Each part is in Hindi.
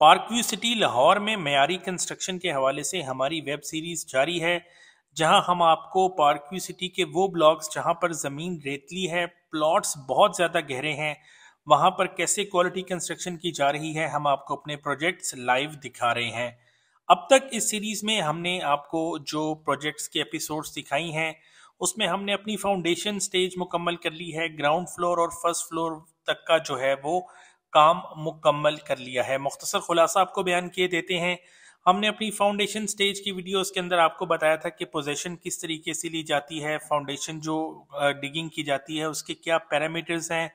पार्कव्यू सिटी लाहौर में मैारी कंस्ट्रक्शन के हवाले से हमारी वेब सीरीज जारी है जहां हम आपको पार्कव्यू सिटी के वो ब्लॉक्स जहां पर ज़मीन रेतली है प्लॉट्स बहुत ज़्यादा गहरे हैं वहां पर कैसे क्वालिटी कंस्ट्रक्शन की जा रही है हम आपको अपने प्रोजेक्ट्स लाइव दिखा रहे हैं अब तक इस सीरीज़ में हमने आपको जो प्रोजेक्ट्स के एपिसोड्स दिखाई हैं उसमें हमने अपनी फाउंडेशन स्टेज मुकम्मल कर ली है ग्राउंड फ्लोर और फर्स्ट फ्लोर तक का जो है वो काम मुकम्मल कर लिया है मुख्तसर खुलासा आपको बयान किए देते हैं हमने अपनी फाउंडेशन स्टेज की वीडियोस के अंदर आपको बताया था कि पोजेशन किस तरीके से ली जाती है फाउंडेशन जो डिगिंग की जाती है उसके क्या पैरामीटर्स हैं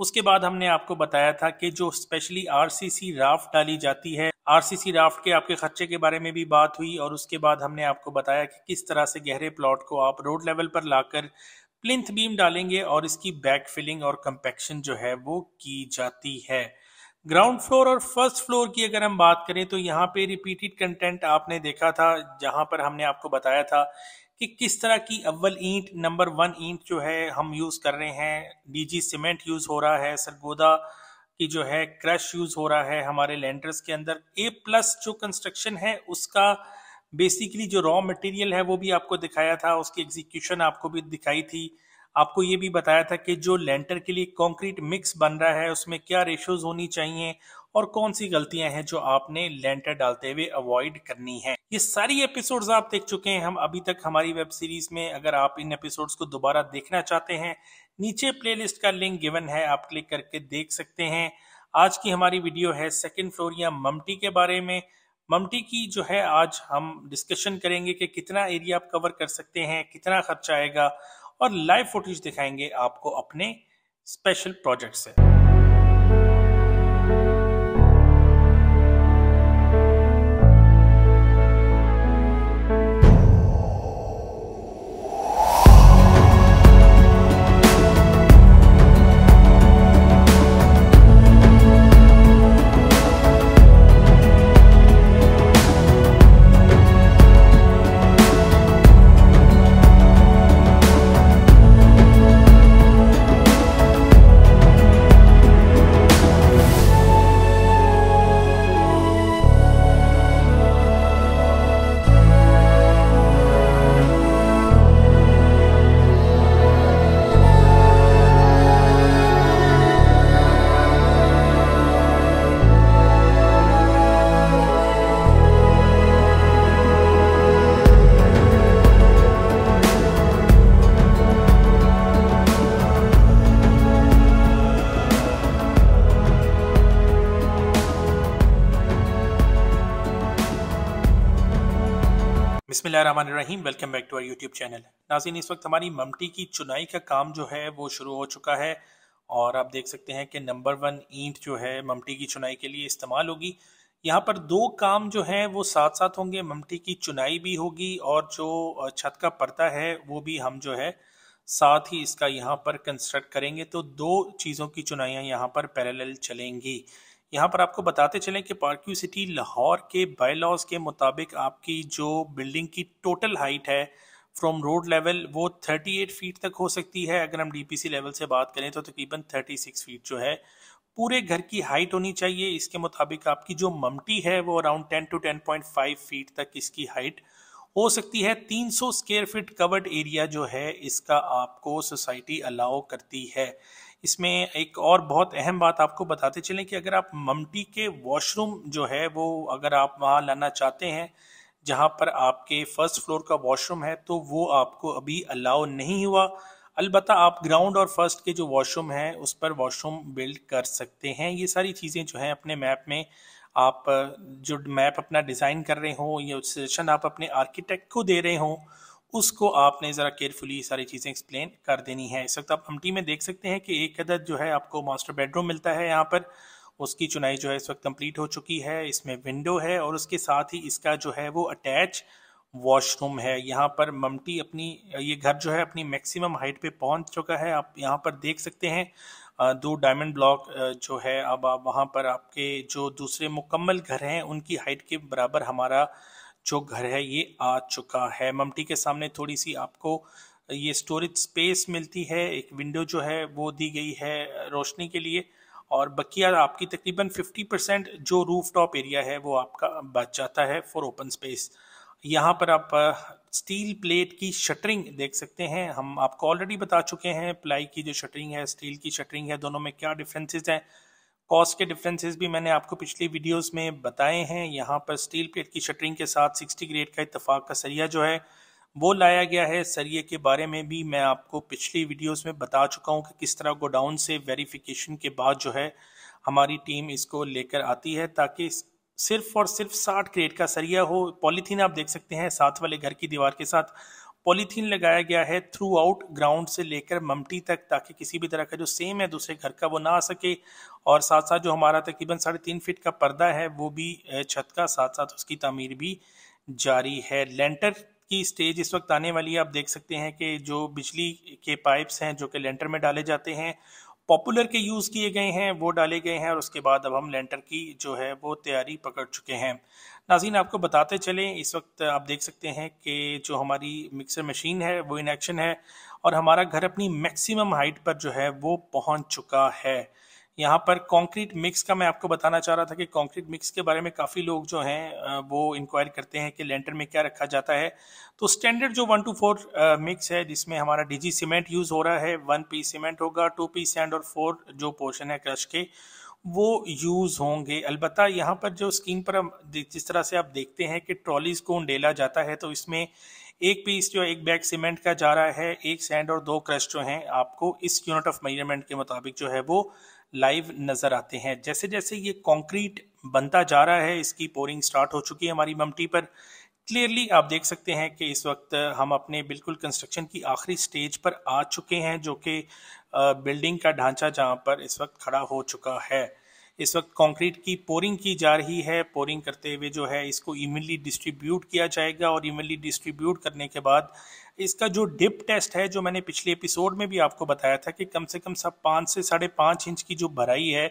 उसके बाद हमने आपको बताया था कि जो स्पेशली आरसीसी राफ्ट डाली जाती है आरसीसी राफ्ट के आपके खर्चे के बारे में भी बात हुई और उसके बाद हमने आपको बताया कि किस तरह से गहरे प्लॉट को आप रोड लेवल पर लाकर प्लिंथ बीम डालेंगे और इसकी बैक फिलिंग और कंपेक्शन जो है वो की जाती है ग्राउंड फ्लोर और फर्स्ट फ्लोर की अगर हम बात करें तो यहाँ पे रिपीटेड कंटेंट आपने देखा था जहां पर हमने आपको बताया था कि किस तरह की अव्वल ईंट नंबर वन ईंट जो है हम यूज कर रहे हैं डीजी सीमेंट यूज हो रहा है सरगोदा की जो है क्रश यूज हो रहा है हमारे लैंडर्स के अंदर ए प्लस जो कंस्ट्रक्शन है उसका बेसिकली जो रॉ मटेरियल है वो भी आपको दिखाया था उसकी एग्जीक्यूशन आपको भी दिखाई थी आपको ये भी बताया था कि जो लेंटर के लिए कंक्रीट मिक्स बन रहा है उसमें क्या रेशोज होनी चाहिए और कौन सी गलतियां हैं जो आपने लेंटर डालते हुए अवॉइड करनी है ये सारी एपिसोड्स आप देख चुके हैं हम अभी तक हमारी वेब सीरीज में अगर आप इन एपिसोड्स को दोबारा देखना चाहते हैं नीचे प्लेलिस्ट का लिंक गिवन है आप क्लिक करके देख सकते हैं आज की हमारी वीडियो है सेकेंड फ्लोर या ममटी के बारे में ममटी की जो है आज हम डिस्कशन करेंगे कि कितना एरिया आप कवर कर सकते हैं कितना खर्चा आएगा और लाइव फुटेज दिखाएंगे आपको अपने स्पेशल प्रोजेक्ट से बिसमीम welcome back to our YouTube channel नाजिन इस वक्त हमारी ममटी की चुनाई का काम जो है वो शुरू हो चुका है और आप देख सकते हैं कि नंबर वन ईंट जो है ममटी की चुनाई के लिए इस्तेमाल होगी यहाँ पर दो काम जो हैं वो साथ साथ होंगे ममटी की चुनाई भी होगी और जो छत का पर्दा है वो भी हम जो है साथ ही इसका यहाँ पर कंस्ट्रक्ट करेंगे तो दो चीज़ों की चुनाइयाँ यहाँ पर पैरेलल चलेंगी यहाँ पर आपको बताते चलें कि पार्क्यू सिटी लाहौर के बायलॉज के मुताबिक आपकी जो बिल्डिंग की टोटल हाइट है फ्रॉम रोड लेवल वो 38 फीट तक हो सकती है अगर हम डीपीसी लेवल से बात करें तो तकरीबन 36 फीट जो है पूरे घर की हाइट होनी चाहिए इसके मुताबिक आपकी जो ममटी है वो अराउंड 10 टू 10.5 फीट तक इसकी हाइट हो सकती है 300 स्क्वायर फीट कवर्ड एरिया जो है इसका आपको सोसाइटी अलाउ करती है इसमें एक और बहुत अहम बात आपको बताते चलें कि अगर आप ममटी के वॉशरूम जो है वो अगर आप वहाँ लाना चाहते हैं जहाँ पर आपके फर्स्ट फ्लोर का वॉशरूम है तो वो आपको अभी अलाउ नहीं हुआ अलबत् आप ग्राउंड और फर्स्ट के जो वॉशरूम हैं उस पर वॉशरूम बिल्ड कर सकते हैं ये सारी चीज़ें जो हैं अपने मैप में आप जो मैप अपना डिज़ाइन कर रहे हो या सजेशन आप अपने आर्किटेक्ट को दे रहे हों उसको आपने ज़रा केयरफुली सारी चीज़ें एक्सप्लेन कर देनी है इस वक्त आप अमटी में देख सकते हैं कि एक अदद जो है आपको मास्टर बेडरूम मिलता है यहाँ पर उसकी चुनाई जो है इस वक्त कंप्लीट हो चुकी है इसमें विंडो है और उसके साथ ही इसका जो है वो अटैच वॉशरूम है यहाँ पर ममटी अपनी ये घर जो है अपनी मैक्सिमम हाइट पे पहुँच चुका है आप यहाँ पर देख सकते हैं दो डायमंड ब्लॉक जो है अब आप वहाँ पर आपके जो दूसरे मुकम्मल घर हैं उनकी हाइट के बराबर हमारा जो घर है ये आ चुका है ममटी के सामने थोड़ी सी आपको ये स्टोरेज स्पेस मिलती है एक विंडो जो है वो दी गई है रोशनी के लिए और बकिया आपकी तकरीबन 50 परसेंट जो रूफ टॉप एरिया है वो आपका बच जाता है फॉर ओपन स्पेस यहाँ पर आप स्टील प्लेट की शटरिंग देख सकते हैं हम आपको ऑलरेडी बता चुके हैं प्लाई की जो शटरिंग है स्टील की शटरिंग है दोनों में क्या डिफरेंसेस हैं कॉस्ट के डिफरेंसेस भी मैंने आपको पिछली वीडियोस में बताए हैं यहाँ पर स्टील प्लेट की शटरिंग के साथ 60 ग्रेड का इतफाक का सरिया जो है वो लाया गया है सरिये के बारे में भी मैं आपको पिछली वीडियोस में बता चुका हूँ कि किस तरह गोडाउन से वेरिफिकेशन के बाद जो है हमारी टीम इसको लेकर आती है ताकि सिर्फ और सिर्फ साठ ग्रेड का सरिया हो पॉलीथीन आप देख सकते हैं साथ वाले घर की दीवार के साथ पॉलीथीन लगाया गया है थ्रू आउट ग्राउंड से लेकर ममटी तक ताकि किसी भी तरह का जो सेम है दूसरे घर का वो ना आ सके और साथ साथ जो हमारा तकरीबन साढ़े तीन फिट का पर्दा है वो भी छत का साथ साथ उसकी तमीर भी जारी है लेंटर की स्टेज इस वक्त आने वाली है आप देख सकते हैं कि जो बिजली के पाइप्स हैं जो कि लेंटर में डाले जाते हैं पॉपुलर के यूज़ किए गए हैं वो डाले गए हैं और उसके बाद अब हम लेंटर की जो है वो तैयारी पकड़ चुके हैं नाजीन आपको बताते चलें इस वक्त आप देख सकते हैं कि जो हमारी मिक्सर मशीन है वो इन एक्शन है और हमारा घर अपनी मैक्सिमम हाइट पर जो है वो पहुंच चुका है यहाँ पर कंक्रीट मिक्स का मैं आपको बताना चाह रहा था कि कंक्रीट मिक्स के बारे में काफ़ी लोग जो हैं वो इंक्वायर करते हैं कि लेंटर में क्या रखा जाता है तो स्टैंडर्ड जो वन टू फोर मिक्स है जिसमें हमारा डीजी सीमेंट यूज़ हो रहा है वन पी सीमेंट होगा टू पी सैंड और फोर जो पोर्शन है क्रश के वो यूज़ होंगे अलबत् यहाँ पर जो स्क्रीन पर हम जिस तरह से आप देखते हैं कि ट्रॉलीज को उंडेला जाता है तो इसमें एक पीस जो एक बैग सीमेंट का जा रहा है एक सैंड और दो क्रश जो हैं आपको इस यूनिट ऑफ मेजरमेंट के मुताबिक जो है वो लाइव नज़र आते हैं जैसे जैसे ये कॉन्क्रीट बनता जा रहा है इसकी पोरिंग स्टार्ट हो चुकी है हमारी ममटी पर क्लियरली आप देख सकते हैं कि इस वक्त हम अपने बिल्कुल कंस्ट्रक्शन की आखिरी स्टेज पर आ चुके हैं जो कि बिल्डिंग का ढांचा जहाँ पर इस वक्त खड़ा हो चुका है इस वक्त कंक्रीट की पोरिंग की जा रही है पोरिंग करते हुए जो है इसको इवनली डिस्ट्रीब्यूट किया जाएगा और इवनली डिस्ट्रीब्यूट करने के बाद इसका जो डिप टेस्ट है जो मैंने पिछले एपिसोड में भी आपको बताया था कि कम से कम सब पाँच से साढ़े पाँच इंच की जो भराई है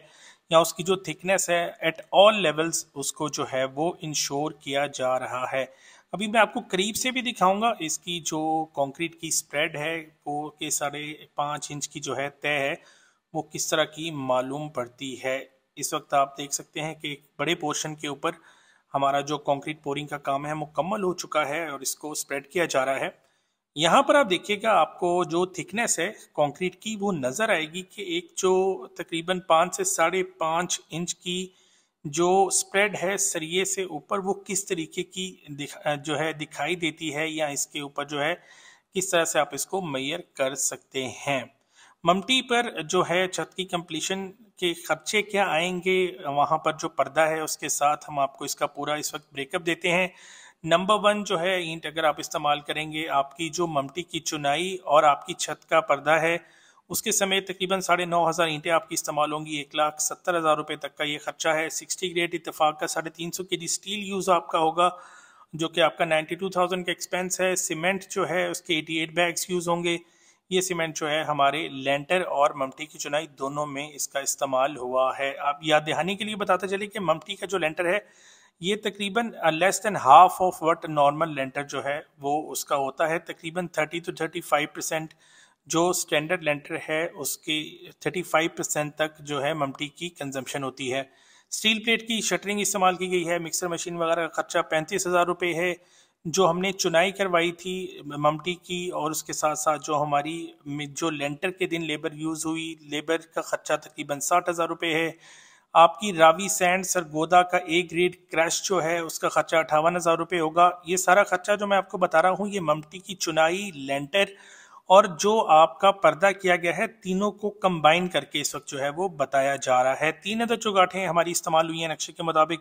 या उसकी जो थिकनेस है एट ऑल लेवल्स उसको जो है वो इंश्योर किया जा रहा है अभी मैं आपको करीब से भी दिखाऊंगा इसकी जो कंक्रीट की स्प्रेड है वो के साढ़े पाँच इंच की जो है तय है वो किस तरह की मालूम पड़ती है इस वक्त आप देख सकते हैं कि बड़े पोर्शन के ऊपर हमारा जो कंक्रीट पोरिंग का काम है मुकम्मल हो चुका है और इसको स्प्रेड किया जा रहा है यहाँ पर आप देखिएगा आपको जो थिकनेस है कॉन्क्रीट की वो नज़र आएगी कि एक जो तकरीबन पाँच से साढ़े पाँच इंच की जो स्प्रेड है सरिये से ऊपर वो किस तरीके की जो है दिखाई देती है या इसके ऊपर जो है किस तरह से आप इसको मैयर कर सकते हैं ममटी पर जो है छत की कंप्लीशन के खर्चे क्या आएंगे वहाँ पर जो पर्दा है उसके साथ हम आपको इसका पूरा इस वक्त ब्रेकअप देते हैं नंबर वन जो है ईंट अगर आप इस्तेमाल करेंगे आपकी जो ममटी की चुनाई और आपकी छत का पर्दा है उसके समय तकरीबन साढ़े नौ हज़ार ईंटें आपकी इस्तेमाल होंगी एक लाख सत्तर हज़ार रुपये तक का ये खर्चा है सिक्सटी ग्रेड इतफाक़ का साढ़े तीन सौ के जी स्टील यूज़ आपका होगा जो कि आपका नाइन्टी टू थाउजेंड का एक्सपेंस है सीमेंट जो है उसके एटी एट बैग्स यूज़ होंगे ये सीमेंट जो है हमारे लेंटर और ममटी की चुनाई दोनों में इसका इस्तेमाल हुआ है आप याद दहानी के लिए बताते चले कि ममटी का जो लेंटर है ये तकरीबन less than half of what normal लेंटर जो है वो उसका होता है तकरीबन thirty two thirty five percent जो स्टैंडर्ड लेंटर है उसकी 35 परसेंट तक जो है ममटी की कंजम्पशन होती है स्टील प्लेट की शटरिंग इस्तेमाल की गई है मिक्सर मशीन वगैरह का खर्चा पैंतीस हज़ार रुपये है जो हमने चुनाई करवाई थी ममटी की और उसके साथ साथ जो हमारी जो लेंटर के दिन लेबर यूज़ हुई लेबर का खर्चा तकरीबन साठ हज़ार रुपये है आपकी रावी सैंड सरगोदा का ए ग्रेड क्रैश जो है उसका खर्चा अठावन हज़ार रुपये होगा ये सारा खर्चा जो मैं आपको बता रहा हूँ ये ममटी की चुनाई लेंटर और जो आपका पर्दा किया गया है तीनों को कंबाइन करके इस वक्त जो है वो बताया जा रहा है तीन अदर चौगाटें हमारी इस्तेमाल हुई हैं नक्शे के मुताबिक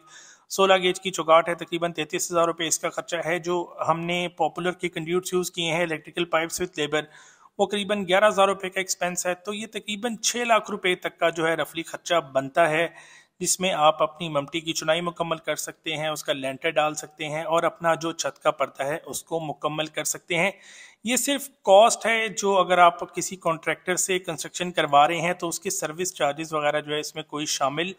16 गेज की चौगाट है तकरीबन तैंतीस हज़ार रुपये इसका खर्चा है जो हमने पॉपुलर के कंड्यूट्स यूज़ किए हैं इलेक्ट्रिकल पाइप्स विथ लेबर वो करीबन ग्यारह हज़ार रुपये का एक्सपेंस है तो ये तकरीबन छः लाख रुपये तक का जो है रफली खर्चा बनता है जिसमें आप अपनी ममटी की चुनाई मुकम्मल कर सकते हैं उसका लेंटर डाल सकते हैं और अपना जो छत का पर्दा है उसको मुकम्मल कर सकते हैं ये सिर्फ कॉस्ट है जो अगर आप किसी कॉन्ट्रैक्टर से कंस्ट्रक्शन करवा रहे हैं तो उसके सर्विस चार्जेस वगैरह जो है इसमें कोई शामिल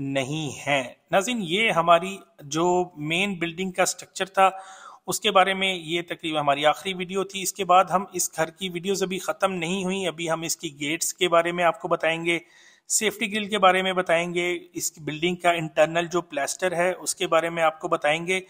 नहीं है नाजिन ये हमारी जो मेन बिल्डिंग का स्ट्रक्चर था उसके बारे में ये तकरीबन हमारी आखिरी वीडियो थी इसके बाद हम इस घर की वीडियोज़ अभी ख़त्म नहीं हुई अभी हम इसकी गेट्स के बारे में आपको बताएंगे सेफ्टी ग्रिल के बारे में बताएंगे इस बिल्डिंग का इंटरनल जो प्लास्टर है उसके बारे में आपको बताएंगे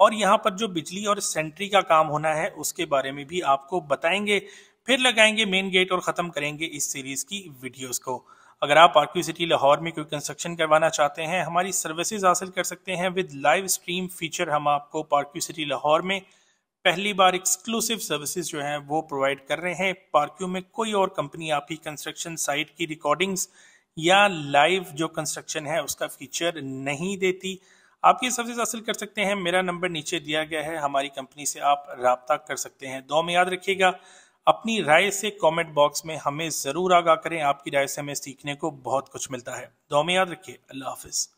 और यहाँ पर जो बिजली और सेंट्री का काम होना है उसके बारे में भी आपको बताएंगे फिर लगाएंगे मेन गेट और ख़त्म करेंगे इस सीरीज़ की वीडियोस को अगर आप आरक्यू सिटी लाहौर में कोई कंस्ट्रक्शन करवाना चाहते हैं हमारी सर्विसेज हासिल कर सकते हैं विद लाइव स्ट्रीम फीचर हम आपको पार्क्यू सिटी लाहौर में पहली बार एक्सक्लूसिव सर्विसेज जो हैं वो प्रोवाइड कर रहे हैं पार्क्यू में कोई और कंपनी आपकी कंस्ट्रक्शन साइट की रिकॉर्डिंग्स या लाइव जो कंस्ट्रक्शन है उसका फीचर नहीं देती आप ये सर्विस हासिल कर सकते हैं मेरा नंबर नीचे दिया गया है हमारी कंपनी से आप रबता कर सकते हैं दो में याद रखिएगा अपनी राय से कमेंट बॉक्स में हमें ज़रूर आगाह करें आपकी राय से हमें सीखने को बहुत कुछ मिलता है दो में याद रखिए अल्लाह हाफिज़